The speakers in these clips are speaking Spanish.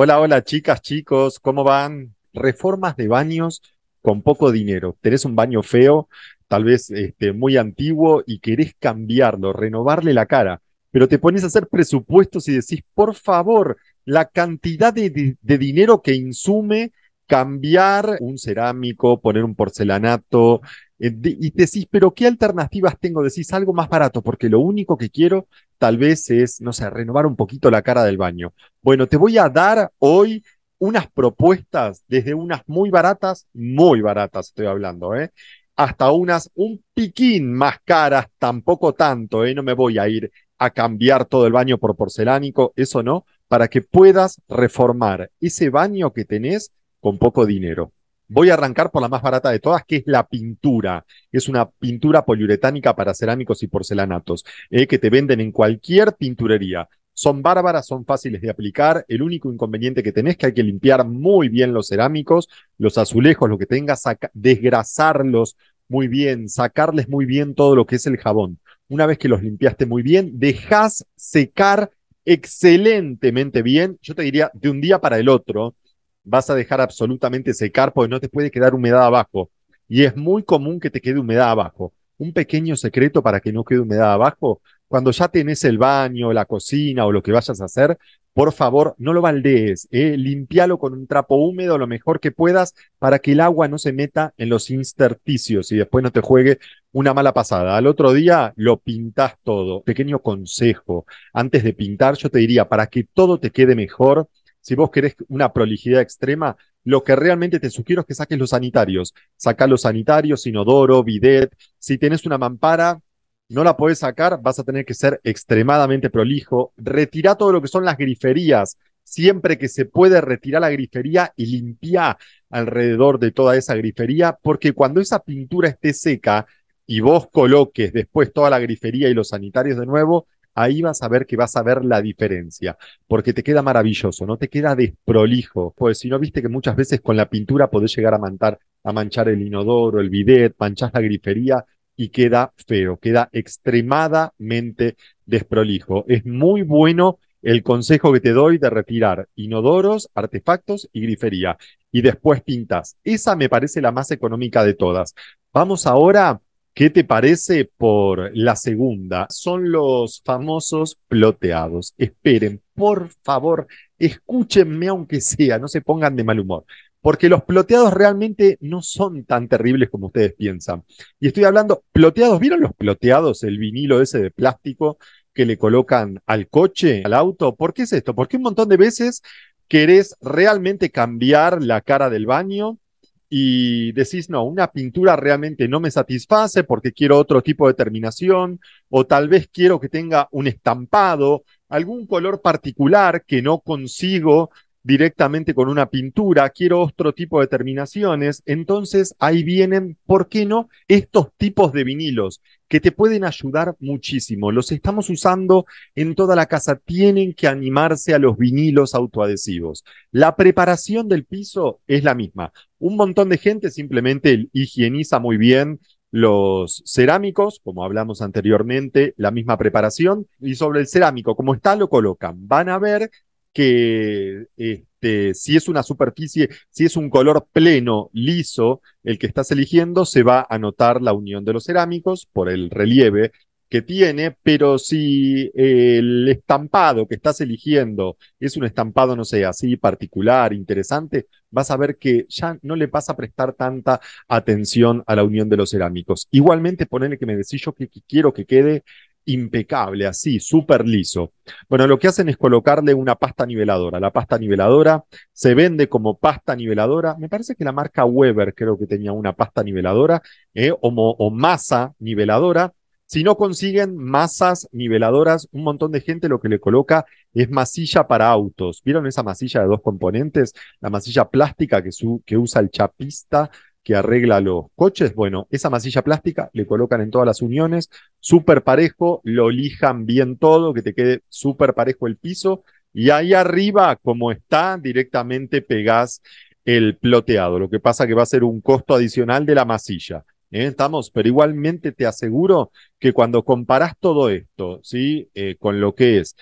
Hola, hola chicas, chicos, ¿cómo van? Reformas de baños con poco dinero. Tenés un baño feo, tal vez este, muy antiguo y querés cambiarlo, renovarle la cara, pero te pones a hacer presupuestos y decís, por favor, la cantidad de dinero que insume cambiar un cerámico, poner un porcelanato, eh, y decís, pero ¿qué alternativas tengo? Decís algo más barato, porque lo único que quiero tal vez es, no sé, renovar un poquito la cara del baño. Bueno, te voy a dar hoy unas propuestas, desde unas muy baratas, muy baratas estoy hablando, ¿eh? hasta unas un piquín más caras, tampoco tanto, ¿eh? no me voy a ir a cambiar todo el baño por porcelánico, eso no, para que puedas reformar ese baño que tenés con poco dinero. Voy a arrancar por la más barata de todas, que es la pintura. Es una pintura poliuretánica para cerámicos y porcelanatos, eh, que te venden en cualquier pinturería. Son bárbaras, son fáciles de aplicar. El único inconveniente que tenés es que hay que limpiar muy bien los cerámicos, los azulejos, lo que tengas, desgrasarlos muy bien, sacarles muy bien todo lo que es el jabón. Una vez que los limpiaste muy bien, dejas secar excelentemente bien, yo te diría de un día para el otro, vas a dejar absolutamente secar porque no te puede quedar humedad abajo. Y es muy común que te quede humedad abajo. Un pequeño secreto para que no quede humedad abajo, cuando ya tenés el baño, la cocina o lo que vayas a hacer, por favor, no lo baldees, eh, limpialo con un trapo húmedo lo mejor que puedas para que el agua no se meta en los intersticios y después no te juegue una mala pasada. Al otro día lo pintas todo. Pequeño consejo, antes de pintar yo te diría, para que todo te quede mejor, si vos querés una prolijidad extrema, lo que realmente te sugiero es que saques los sanitarios. Saca los sanitarios, inodoro, bidet. Si tenés una mampara, no la podés sacar, vas a tener que ser extremadamente prolijo. Retira todo lo que son las griferías. Siempre que se puede, retirar la grifería y limpia alrededor de toda esa grifería, porque cuando esa pintura esté seca y vos coloques después toda la grifería y los sanitarios de nuevo, ahí vas a ver que vas a ver la diferencia, porque te queda maravilloso, no te queda desprolijo. Pues si no viste que muchas veces con la pintura podés llegar a, a manchar el inodoro, el bidet, manchas la grifería y queda feo, queda extremadamente desprolijo. Es muy bueno el consejo que te doy de retirar inodoros, artefactos y grifería. Y después pintas. Esa me parece la más económica de todas. Vamos ahora ¿Qué te parece por la segunda? Son los famosos ploteados. Esperen, por favor, escúchenme aunque sea, no se pongan de mal humor, porque los ploteados realmente no son tan terribles como ustedes piensan. Y estoy hablando, ploteados, ¿vieron los ploteados? El vinilo ese de plástico que le colocan al coche, al auto. ¿Por qué es esto? Porque un montón de veces querés realmente cambiar la cara del baño y decís, no, una pintura realmente no me satisface porque quiero otro tipo de terminación, o tal vez quiero que tenga un estampado, algún color particular que no consigo directamente con una pintura, quiero otro tipo de terminaciones, entonces ahí vienen, ¿por qué no? Estos tipos de vinilos que te pueden ayudar muchísimo. Los estamos usando en toda la casa, tienen que animarse a los vinilos autoadhesivos. La preparación del piso es la misma un montón de gente simplemente higieniza muy bien los cerámicos, como hablamos anteriormente, la misma preparación, y sobre el cerámico, como está, lo colocan. Van a ver que este, si es una superficie, si es un color pleno, liso, el que estás eligiendo, se va a notar la unión de los cerámicos por el relieve que tiene, pero si el estampado que estás eligiendo es un estampado, no sé, así particular, interesante, vas a ver que ya no le vas a prestar tanta atención a la unión de los cerámicos. Igualmente, ponerle que me decís yo que, quiero que quede impecable, así, súper liso. Bueno, lo que hacen es colocarle una pasta niveladora. La pasta niveladora se vende como pasta niveladora. Me parece que la marca Weber creo que tenía una pasta niveladora eh, o masa niveladora si no consiguen masas niveladoras, un montón de gente lo que le coloca es masilla para autos. ¿Vieron esa masilla de dos componentes? La masilla plástica que, usa el chapista que arregla los coches. Bueno, esa masilla plástica le colocan en todas las uniones, súper parejo, lo lijan bien todo, que te quede súper parejo el piso. Y ahí arriba, como está, directamente pegás el ploteado. Lo que pasa que va a ser un costo adicional de la masilla. ¿eh? estamos, pero igualmente te aseguro que cuando comparas todo esto, ¿sí? Eh, con lo que es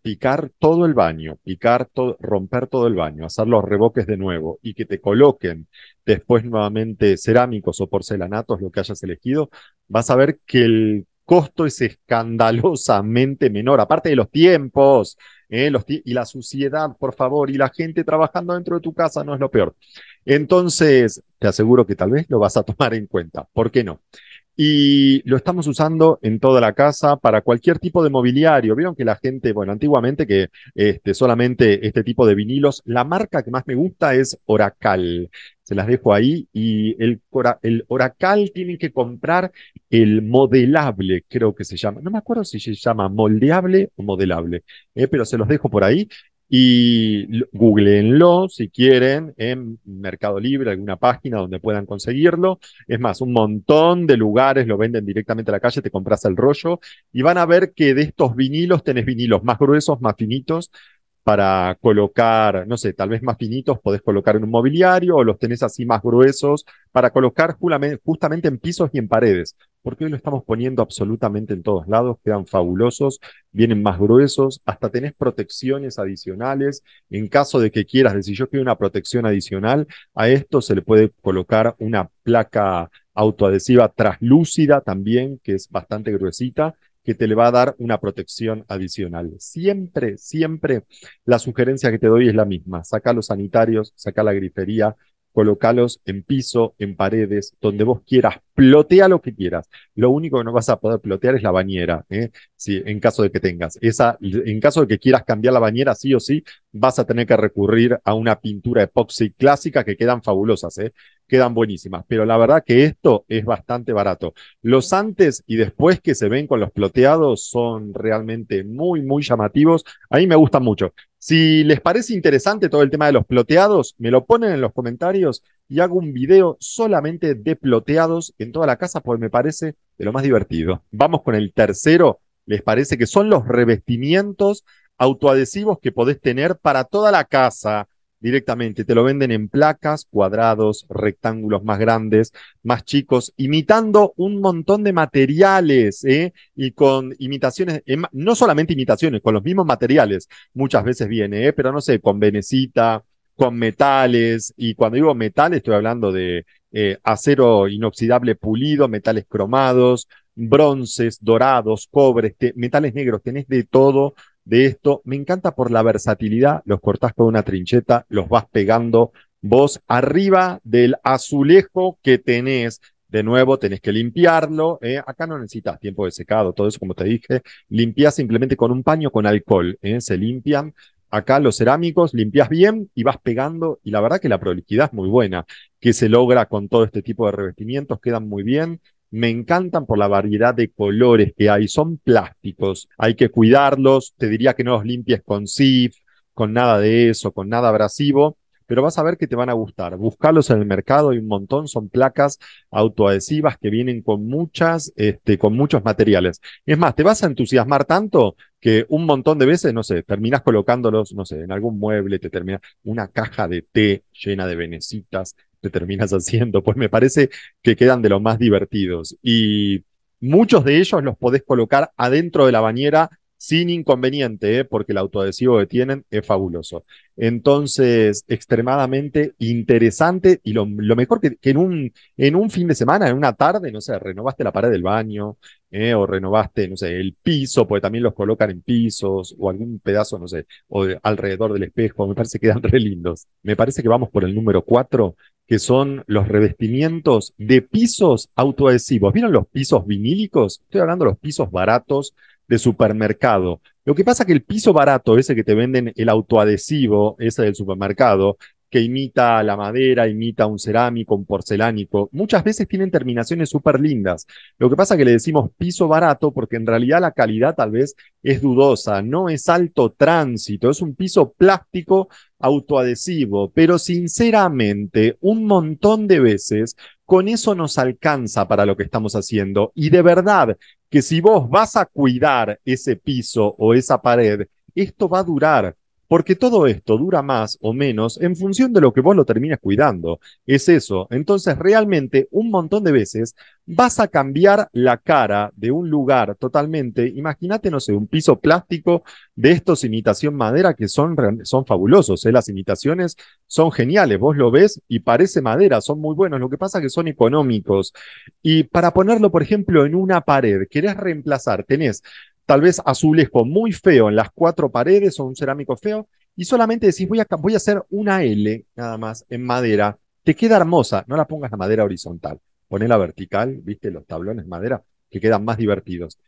picar todo el baño, picar todo, romper todo el baño, hacer los reboques de nuevo y que te coloquen después nuevamente cerámicos o porcelanatos, lo que hayas elegido, vas a ver que el costo es escandalosamente menor, aparte de los tiempos, ¿eh? y la suciedad, por favor, y la gente trabajando dentro de tu casa no es lo peor. Entonces, te aseguro que tal vez lo vas a tomar en cuenta. ¿Por qué no? y lo estamos usando en toda la casa para cualquier tipo de mobiliario. Vieron que la gente, bueno, antiguamente que este, solamente este tipo de vinilos, la marca que más me gusta es Oracal. Se las dejo ahí y el, el Oracal tienen que comprar el modelable, creo que se llama. No me acuerdo si se llama moldeable o modelable, eh, pero se los dejo por ahí y googleenlo si quieren en Mercado Libre, alguna página donde puedan conseguirlo. Es más, un montón de lugares lo venden directamente a la calle, te compras el rollo y van a ver que de estos vinilos tenés vinilos más gruesos, más finitos para colocar, no sé, tal vez más finitos podés colocar en un mobiliario o los tenés así más gruesos para colocar justamente en pisos y en paredes porque hoy lo estamos poniendo absolutamente en todos lados, quedan fabulosos, vienen más gruesos, hasta tenés protecciones adicionales. En caso de que quieras decir, yo quiero una protección adicional, a esto se le puede colocar una placa autoadhesiva traslúcida también, que es bastante gruesita, que te le va a dar una protección adicional. Siempre, siempre la sugerencia que te doy es la misma. Saca los sanitarios, saca la grifería, colocalos en piso, en paredes, donde vos quieras, plotea lo que quieras. Lo único que no vas a poder plotear es la bañera, ¿eh? sí, en caso de que tengas. Esa, en caso de que quieras cambiar la bañera, sí o sí, vas a tener que recurrir a una pintura epoxi clásica que quedan fabulosas, ¿eh? quedan buenísimas. Pero la verdad que esto es bastante barato. Los antes y después que se ven con los ploteados son realmente muy, muy llamativos. A mí me gustan mucho. Si les parece interesante todo el tema de los ploteados, me lo ponen en los comentarios y hago un video solamente de ploteados en toda la casa porque me parece de lo más divertido. Vamos con el tercero, les parece que son los revestimientos autoadhesivos que podés tener para toda la casa directamente. Te lo venden en placas, cuadrados, rectángulos más grandes, más chicos, imitando un montón de materiales ¿eh? y con imitaciones, em, no solamente imitaciones, con los mismos materiales. Muchas veces viene, ¿eh? pero no sé, con venecita, con metales, y cuando digo metal estoy hablando de eh, acero inoxidable pulido, metales cromados, bronces, dorados, cobres, metales negros, tenés de todo de esto. Me encanta por la versatilidad, los cortás con una trincheta, los vas pegando vos arriba del azulejo que tenés. De nuevo, tenés que limpiarlo. Eh. Acá no necesitas tiempo de secado, todo eso, como te dije. Limpias simplemente con un paño con alcohol. Eh. Se limpian acá los cerámicos, limpias bien y vas pegando. Y la verdad que la prolijidad es muy buena, que se logra con todo este tipo de revestimientos, quedan muy bien me encantan por la variedad de colores que hay. Son plásticos, hay que cuidarlos. Te diría que no los limpies con SIF, con nada de eso, con nada abrasivo, pero vas a ver que te van a gustar. Buscarlos en el mercado y un montón son placas autoadhesivas que vienen con muchas, este, con muchos materiales. es más, te vas a entusiasmar tanto que un montón de veces, no sé, terminas colocándolos, no sé, en algún mueble, te termina una caja de té llena de venecitas terminas haciendo, pues me parece que quedan de los más divertidos. Y muchos de ellos los podés colocar adentro de la bañera sin inconveniente, ¿eh? porque el autoadhesivo que tienen es fabuloso. Entonces, extremadamente interesante y lo, mejor que, en, un, fin de semana, en una tarde, no sé, renovaste la pared del baño ¿eh? o renovaste, no sé, el piso, porque también los colocan en pisos o algún pedazo, no sé, o alrededor del espejo, me parece que quedan re lindos. Me parece que vamos por el número cuatro, que son los revestimientos de pisos autoadhesivos. ¿Vieron los pisos vinílicos? Estoy hablando de los pisos baratos de supermercado. Lo que pasa es que el piso barato, ese que te venden el autoadhesivo, ese del supermercado, que imita la madera, imita un cerámico, un porcelánico, muchas veces tienen terminaciones súper lindas. Lo que pasa es que le decimos piso barato porque en realidad la calidad tal vez es dudosa, no es alto tránsito, es un piso plástico autoadhesivo, pero sinceramente un montón de veces con eso nos alcanza para lo que estamos haciendo. Y de verdad, que si vos vas a cuidar ese piso o esa pared, esto va a durar porque todo esto dura más o menos en función de lo que vos lo terminas cuidando. Es eso. Entonces, realmente, un montón de veces vas a cambiar la cara de un lugar totalmente. Imagínate, no sé, un piso plástico de estos imitación madera que son, son fabulosos. ¿eh? Las imitaciones son geniales. Vos lo ves y parece madera. Son muy buenos. Lo que pasa es que son económicos. Y para ponerlo, por ejemplo, en una pared, querés reemplazar, tenés tal vez azulejo muy feo en las cuatro paredes o un cerámico feo, y solamente decís, voy a, voy a hacer una L nada más en madera, te queda hermosa, no la pongas la madera horizontal, ponela vertical, viste los tablones madera, que quedan más divertidos.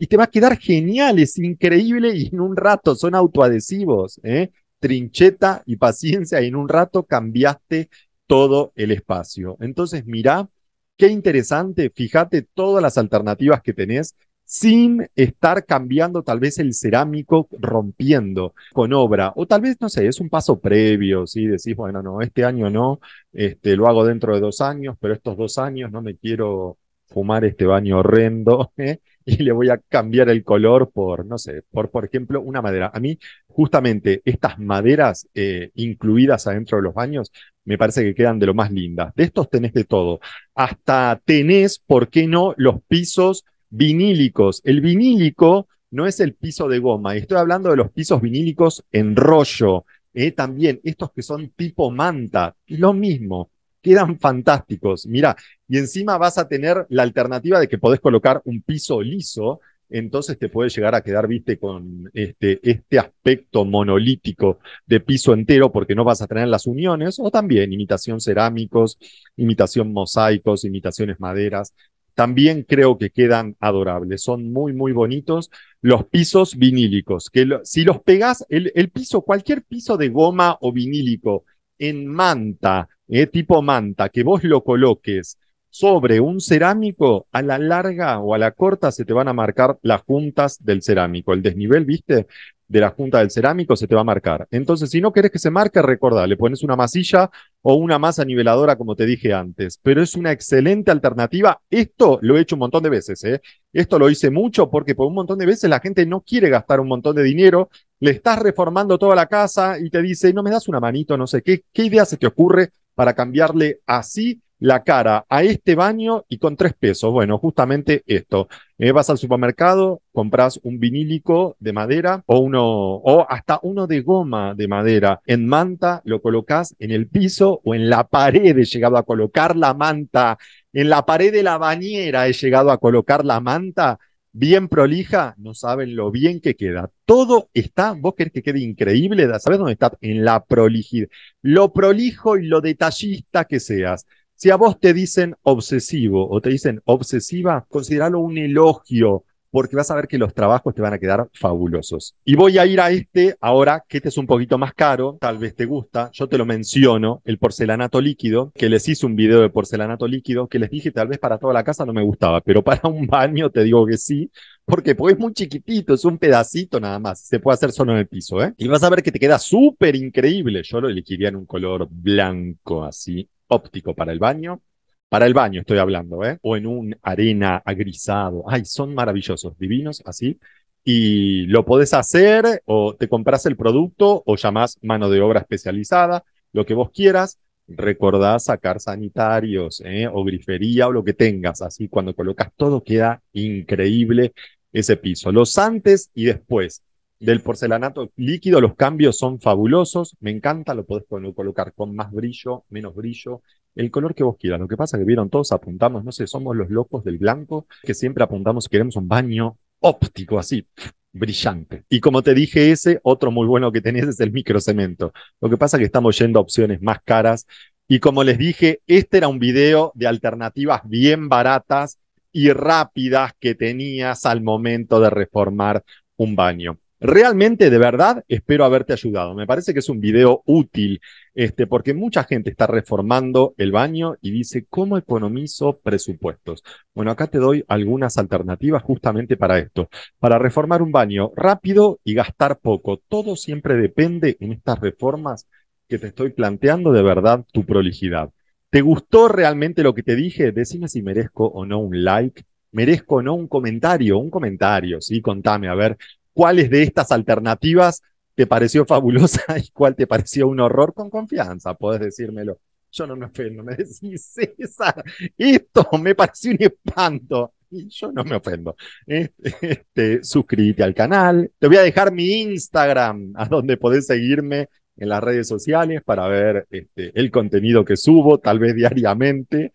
Y te va a quedar genial, es increíble y en un rato son autoadhesivos, ¿eh? trincheta y paciencia y en un rato cambiaste todo el espacio. Entonces mirá, qué interesante, fíjate todas las alternativas que tenés sin estar cambiando tal vez el cerámico rompiendo con obra. O tal vez, no sé, es un paso previo, si decís, bueno, no, este año no, este, lo hago dentro de dos años, pero estos dos años no me quiero fumar este baño horrendo ¿eh? y le voy a cambiar el color por, no sé, por, por ejemplo, una madera. A mí, justamente, estas maderas eh, incluidas adentro de los baños, me parece que quedan de lo más lindas. De estos tenés de todo. Hasta tenés, ¿por qué no?, los pisos vinílicos. El vinílico no es el piso de goma, estoy hablando de los pisos vinílicos en rollo. Eh, también estos que son tipo manta, lo mismo, quedan fantásticos. mira y encima vas a tener la alternativa de que podés colocar un piso liso, entonces te puede llegar a quedar, viste, con este, este aspecto monolítico de piso entero porque no vas a tener las uniones, o también imitación cerámicos, imitación mosaicos, imitaciones maderas, también creo que quedan adorables. Son muy, muy bonitos. Los pisos vinílicos, que si los pegas, el, piso, cualquier piso de goma o vinílico en manta, eh, tipo manta, que vos lo coloques sobre un cerámico, a la larga o a la corta se te van a marcar las juntas del cerámico, el desnivel, ¿viste? de la junta del cerámico se te va a marcar. Entonces, si no querés que se marque, recordá, le pones una masilla o una masa niveladora, como te dije antes. Pero es una excelente alternativa. Esto lo he hecho un montón de veces. ¿eh? Esto lo hice mucho porque por un montón de veces la gente no quiere gastar un montón de dinero. Le estás reformando toda la casa y te dice, no me das una manito, no sé qué. ¿Qué idea se te ocurre para cambiarle así la cara a este baño y con tres pesos. Bueno, justamente esto. Eh, vas al supermercado, compras un vinílico de madera o uno, o hasta uno de goma de madera en manta, lo colocas en el piso o en la pared. He llegado a colocar la manta, en la pared de la bañera he llegado a colocar la manta bien prolija, no saben lo bien que queda. Todo está, vos querés que quede increíble, ¿sabes dónde está? En la prolijidad. Lo prolijo y lo detallista que seas. Si a vos te dicen obsesivo o te dicen obsesiva, consideralo un elogio, porque vas a ver que los trabajos te van a quedar fabulosos. Y voy a ir a este ahora, que este es un poquito más caro, tal vez te gusta, yo te lo menciono, el porcelanato líquido, que les hice un video de porcelanato líquido, que les dije tal vez para toda la casa no me gustaba, pero para un baño te digo que sí, porque pues es muy chiquitito, es un pedacito nada más, se puede hacer solo en el piso, ¿eh? Y vas a ver que te queda súper increíble, yo lo elegiría en un color blanco así, óptico para el baño. Para el baño estoy hablando, ¿eh? O en un arena agrisado. Ay, son maravillosos, divinos, así. Y lo podés hacer o te compras el producto o llamás mano de obra especializada, lo que vos quieras. recordás sacar sanitarios ¿eh? o grifería o lo que tengas. Así cuando colocas todo queda increíble ese piso. Los antes y después del porcelanato líquido, los cambios son fabulosos, me encanta, lo podés colocar con más brillo, menos brillo, el color que vos quieras. Lo que pasa es que vieron, todos apuntamos, no sé, somos los locos del blanco, que siempre apuntamos, queremos un baño óptico así, brillante. Y como te dije ese, otro muy bueno que tenías es el microcemento. Lo que pasa es que estamos yendo a opciones más caras. Y como les dije, este era un video de alternativas bien baratas y rápidas que tenías al momento de reformar un baño. Realmente, de verdad, espero haberte ayudado. Me parece que es un video útil, este, porque mucha gente está reformando el baño y dice, ¿cómo economizo presupuestos? Bueno, acá te doy algunas alternativas justamente para esto. Para reformar un baño rápido y gastar poco. Todo siempre depende en estas reformas que te estoy planteando de verdad tu prolijidad. ¿Te gustó realmente lo que te dije? Decime si merezco o no un like merezco o no un comentario, un comentario, sí, contame, a ver, cuáles de estas alternativas te pareció fabulosa y cuál te pareció un horror con confianza, podés decírmelo. Yo no me ofendo, me decís, César, esto me pareció un espanto. Y yo no me ofendo. Este, este, suscríbete al canal. Te voy a dejar mi Instagram, a donde podés seguirme en las redes sociales para ver este, el contenido que subo, tal vez diariamente.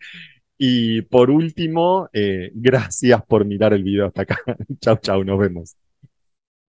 Y por último, eh, gracias por mirar el video hasta acá. chau, chau, nos vemos.